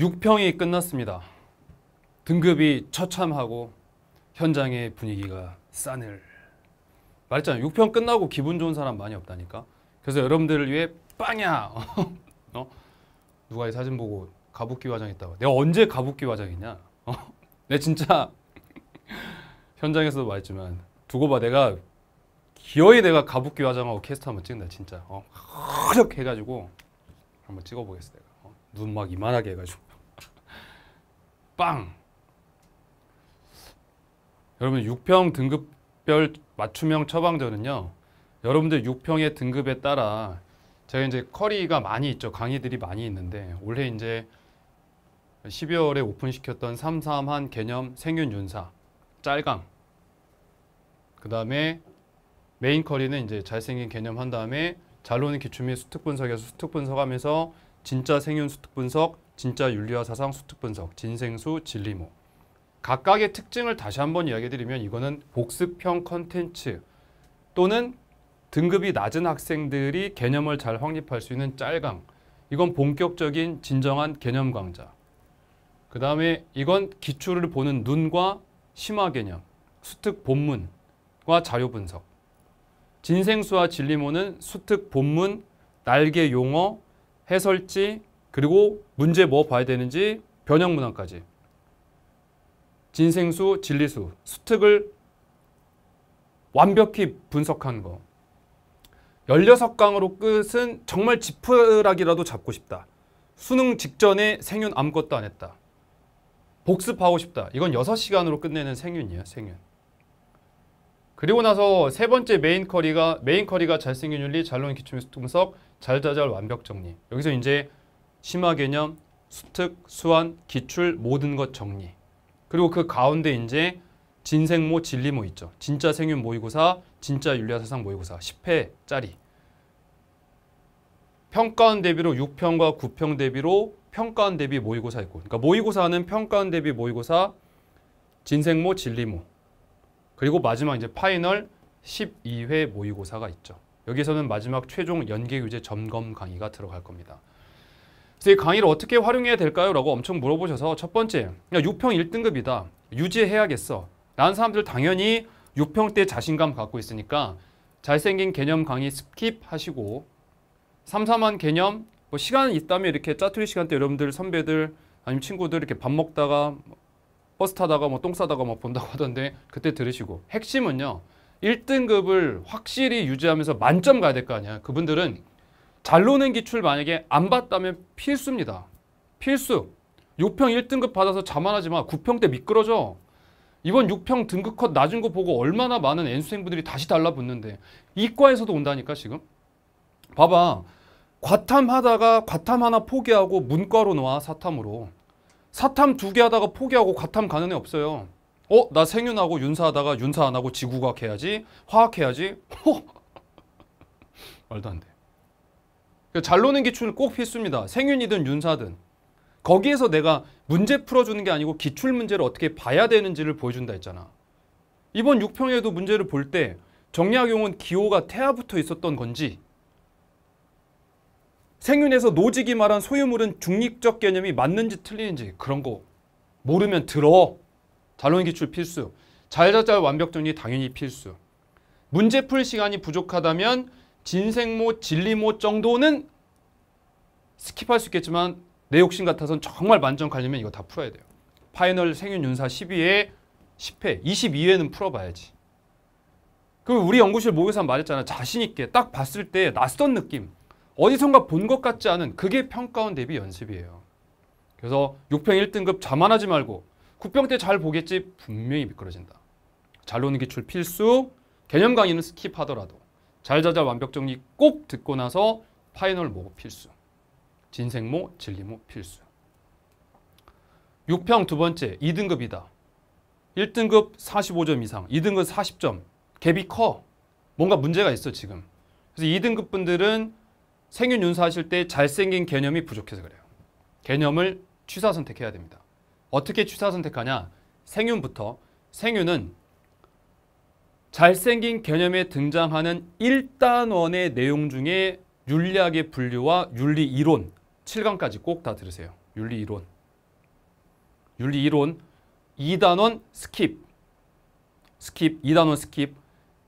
6평이 끝났습니다. 등급이 처참하고 현장의 분위기가 싸늘. 말했잖아요. 6평 끝나고 기분 좋은 사람 많이 없다니까. 그래서 여러분들을 위해 빵야. 어? 누가 이 사진 보고 가부키 화장했다고. 내가 언제 가부키 화장했냐. 어? 내 진짜 현장에서도 말했지만 두고 봐 내가 기어이 내가 가부키 화장하고 캐스트 한번 찍는다 진짜. 어? 이렇게 해가지고 한번 찍어보겠어 내가. 어? 눈막 이만하게 해가지고. 빵! 여러분 6평 등급별 맞춤형 처방전은요. 여러분들 6평의 등급에 따라 제가 이제 커리가 많이 있죠. 강의들이 많이 있는데 올해 이제 12월에 오픈시켰던 삼삼한 개념 생윤 윤사 짤강 그 다음에 메인 커리는 이제 잘생긴 개념 한 다음에 잘로는 기출 및 수특 분석에서 수특 분석하면서 진짜 생윤 수특 분석 진짜 윤리와 사상, 수특 분석, 진생수, 진리모 각각의 특징을 다시 한번 이야기드리면 이거는 복습형 컨텐츠 또는 등급이 낮은 학생들이 개념을 잘 확립할 수 있는 짤강 이건 본격적인 진정한 개념 강좌 그 다음에 이건 기출을 보는 눈과 심화 개념 수특 본문과 자료 분석 진생수와 진리모는 수특 본문, 날개 용어, 해설지, 그리고 문제 뭐 봐야 되는지 변형 문항까지 진생수, 진리수, 수특을 완벽히 분석한 거 16강으로 끝은 정말 지푸라기라도 잡고 싶다 수능 직전에 생윤 아무것도 안 했다 복습하고 싶다 이건 6시간으로 끝내는 생윤이에요 생윤 그리고 나서 세 번째 메인 커리가 메인 커리가 잘생긴 윤리, 잘논 기초및수특 분석, 잘자잘 완벽 정리 여기서 이제 심화 개념, 수특, 수완, 기출 모든 것 정리. 그리고 그 가운데 이제 진생모, 진리모 있죠. 진짜 생윤 모의고사, 진짜 윤리사상 모의고사 10회짜리. 평가원 대비로 6평과 9평 대비로 평가원 대비 모의고사 있고 그러니까 모의고사는 평가원 대비 모의고사 진생모, 진리모 그리고 마지막 이제 파이널 12회 모의고사가 있죠. 여기서는 마지막 최종 연계규제 점검 강의가 들어갈 겁니다. 그래서 이 강의를 어떻게 활용해야 될까요? 라고 엄청 물어보셔서 첫 번째, 6평 1등급이다. 유지해야겠어. 라는 사람들 당연히 6평 때 자신감 갖고 있으니까 잘생긴 개념 강의 스킵하시고 삼삼한 개념 뭐 시간 있다면 이렇게 짜투리 시간 때 여러분들 선배들 아니면 친구들 이렇게 밥 먹다가 버스 타다가 뭐 똥 싸다가 막 본다고 하던데 그때 들으시고 핵심은요 1등급을 확실히 유지하면서 만점 가야 될 거 아니야 그분들은 잘 노는 기출 만약에 안 봤다면 필수입니다. 필수. 6평 1등급 받아서 자만하지 만 9평 때 미끄러져. 이번 6평 등급 컷 낮은 거 보고 얼마나 많은 N수생분들이 다시 달라붙는데 이과에서도 온다니까 지금. 봐봐. 과탐하다가 과탐 하나 포기하고 문과로 놓아 사탐으로. 사탐 두 개 하다가 포기하고 과탐 가는 애 없어요. 어? 나 생윤하고 윤사하다가 윤사 안 하고 지구과학 해야지. 화학 해야지. 허! 말도 안 돼. 그 잘 노는 기출 꼭 필수입니다. 생윤이든 윤사든. 거기에서 내가 문제 풀어주는 게 아니고 기출 문제를 어떻게 봐야 되는지를 보여준다 했잖아. 이번 6평에도 문제를 볼 때 정약용은 기호가 태아부터 있었던 건지 생윤에서 노직이 말한 소유물은 중립적 개념이 맞는지 틀리는지 그런 거 모르면 들어. 단론 기출 필수. 잘자잘 완벽 정리 당연히 필수. 문제 풀 시간이 부족하다면 진생모, 진리모 정도는 스킵할 수 있겠지만 내 욕심 같아선 정말 만점 가려면 이거 다 풀어야 돼요. 파이널 생윤윤사 12회 10회, 22회는 풀어봐야지. 그 우리 연구실 모의사 말했잖아. 자신 있게 딱 봤을 때 낯선 느낌. 어디선가 본 것 같지 않은 그게 평가원 대비 연습이에요. 그래서 6평 1등급 자만하지 말고 9평 때 잘 보겠지 분명히 미끄러진다. 잘 노는 기출 필수, 개념 강의는 스킵하더라도. 잘자자 완벽 정리 꼭 듣고 나서 파이널 모 뭐 필수. 진생모, 뭐, 진리모 뭐 필수. 6평 두 번째 2등급이다. 1등급 45점 이상, 2등급 40점. 갭이 커. 뭔가 문제가 있어 지금. 그래서 2등급 분들은 생윤 윤사하실 때 잘생긴 개념이 부족해서 그래요. 개념을 취사 선택해야 됩니다. 어떻게 취사 선택하냐? 생윤부터 생윤은 잘생긴 개념에 등장하는 1단원의 내용 중에 윤리학의 분류와 윤리 이론 7강까지 꼭 다 들으세요. 윤리 이론. 윤리 이론 2단원 스킵. 스킵 2단원 스킵.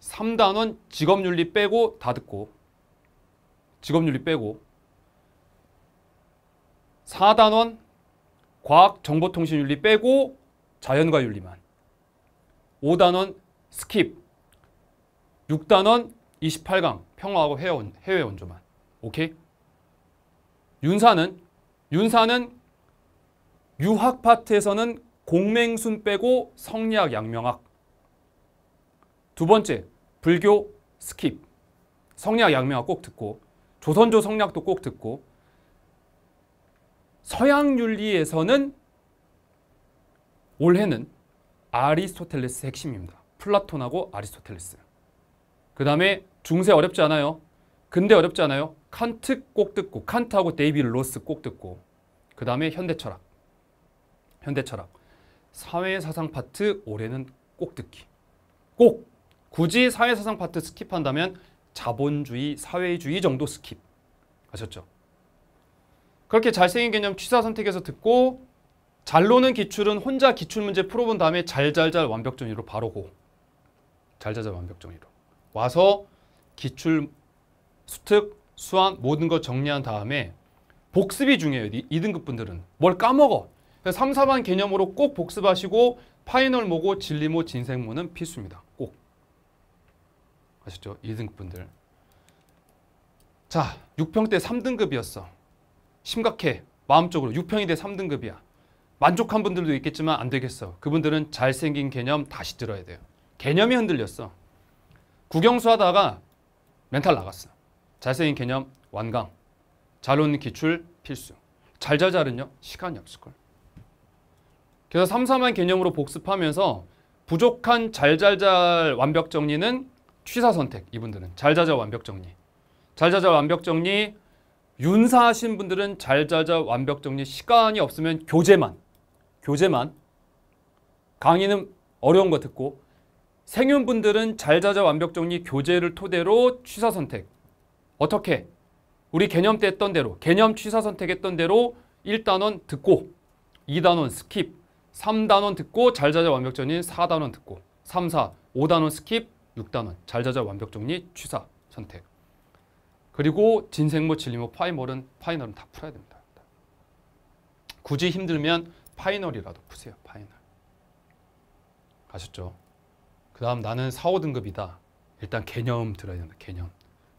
3단원 직업윤리 빼고 다 듣고 직업윤리 빼고 4단원 과학정보통신윤리 빼고 자연과윤리만 5단원 스킵 6단원 28강 평화하고 해외, 원, 해외 원조만. 오케이? 윤사는 윤사는 유학 파트에서는 공맹순 빼고 성리학 양명학. 두 번째, 불교 스킵. 성리학 양명학 꼭 듣고 조선조 성리학도 꼭 듣고 서양 윤리에서는 올해는 아리스토텔레스 핵심입니다. 플라톤하고 아리스토텔레스. 그 다음에 중세 어렵지 않아요. 근대 어렵지 않아요. 칸트 꼭 듣고 칸트하고 데이비드 로스 꼭 듣고 그 다음에 현대철학 현대철학 사회사상 파트 올해는 꼭 듣기 꼭 굳이 사회사상 파트 스킵한다면 자본주의, 사회주의 정도 스킵 아셨죠? 그렇게 잘생긴 개념 취사선택에서 듣고 잘로는 기출은 혼자 기출문제 풀어본 다음에 잘잘잘 완벽정의로 바로 고 잘잘잘 완벽정의로 와서 기출, 수특, 수학 모든 걸 정리한 다음에 복습이 중요해요. 2등급 분들은. 뭘 까먹어. 3, 4반 개념으로 꼭 복습하시고 파이널 모고 진리모 진생모는 필수입니다. 꼭. 아시죠? 2등급 분들. 자, 6평 때 3등급이었어. 심각해. 마음적으로 6평이 돼 3등급이야. 만족한 분들도 있겠지만 안 되겠어. 그분들은 잘생긴 개념 다시 들어야 돼요. 개념이 흔들렸어. 구경수 하다가 멘탈 나갔어. 잘생긴 개념 완강. 잘온 기출 필수. 잘잘잘은요 시간이 없을걸. 그래서 삼삼한 개념으로 복습하면서 부족한 잘잘잘 완벽 정리는 취사 선택 이분들은 잘자자 완벽 정리. 잘자자 완벽 정리 윤사하신 분들은 잘자자 완벽 정리 시간이 없으면 교재만 교재만 강의는 어려운 거 듣고 생윤분들은 잘자자 완벽정리 교재를 토대로 취사선택 어떻게 우리 개념 때 했던 대로 개념 취사선택했던 대로 1단원 듣고 2단원 스킵 3단원 듣고 잘자자 완벽정리 4단원 듣고 3, 4, 5단원 스킵 6단원 잘자자 완벽정리 취사 선택 그리고 진생모, 진리모, 파이널은 파이널은 다 풀어야 됩니다. 굳이 힘들면 파이널이라도 푸세요. 파이널. 아셨죠? 그 다음 나는 4, 5등급이다. 일단 개념 들어야 된다. 개념.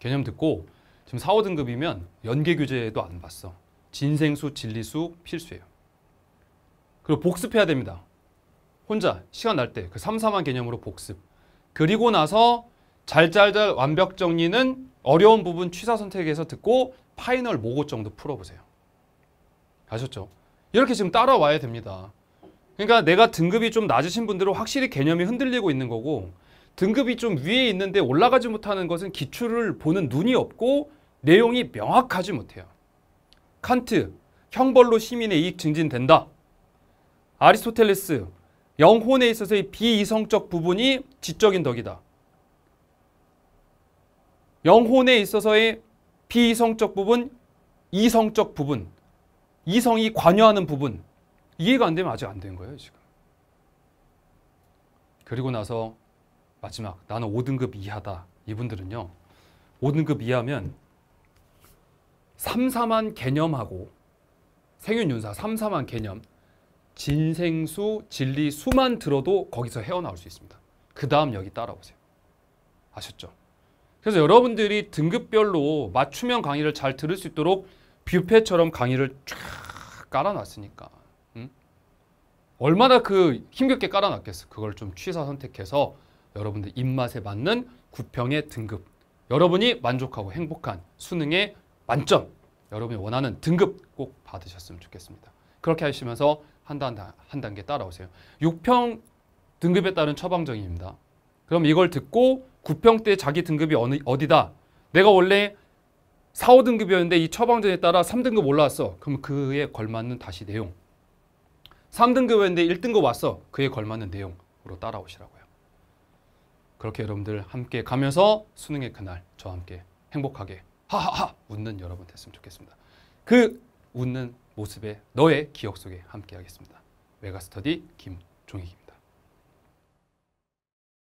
개념 듣고 지금 4, 5등급이면 연계 교재도 안 봤어. 진생수, 진리수 필수예요. 그리고 복습해야 됩니다. 혼자 시간 날 때 그 3, 4만 개념으로 복습. 그리고 나서 잘잘잘 완벽 정리는 어려운 부분 취사 선택에서 듣고 파이널 모고 정도 풀어보세요. 아셨죠? 이렇게 지금 따라와야 됩니다. 그러니까 내가 등급이 좀 낮으신 분들은 확실히 개념이 흔들리고 있는 거고 등급이 좀 위에 있는데 올라가지 못하는 것은 기출을 보는 눈이 없고 내용이 명확하지 못해요. 칸트, 형벌로 시민의 이익 증진된다. 아리스토텔레스, 영혼에 있어서의 비이성적 부분이 지적인 덕이다. 영혼에 있어서의 비이성적 부분, 이성적 부분, 이성이 관여하는 부분, 이해가 안 되면 아직 안 된 거예요, 지금. 그리고 나서 마지막, 나는 5등급 이하다. 이분들은요, 5등급 이하면 3, 4만 개념하고 생윤윤사 3, 4만 개념, 진생수, 진리, 수만 들어도 거기서 헤어나올 수 있습니다. 그 다음 여기 따라오세요. 아셨죠? 그래서 여러분들이 등급별로 맞춤형 강의를 잘 들을 수 있도록 뷔페처럼 강의를 쫙 깔아놨으니까 얼마나 그 힘겹게 깔아놨겠어. 그걸 좀 취사 선택해서 여러분들 입맛에 맞는 9평의 등급. 여러분이 만족하고 행복한 수능의 만점. 여러분이 원하는 등급 꼭 받으셨으면 좋겠습니다. 그렇게 하시면서 한, 단, 한 단계 따라오세요. 6평 등급에 따른 처방전입니다. 그럼 이걸 듣고 9평 때 자기 등급이 어느, 어디다? 내가 원래 4, 5등급이었는데 이 처방전에 따라 3등급 올라왔어. 그럼 그에 걸맞는 다시 내용 3등급 했는데 1등급 왔어. 그에 걸맞는 내용으로 따라오시라고요. 그렇게 여러분들 함께 가면서 수능의 그날 저와 함께 행복하게 하하하 웃는 여러분 됐으면 좋겠습니다. 그 웃는 모습에 너의 기억 속에 함께 하겠습니다. 메가스터디 김종익입니다.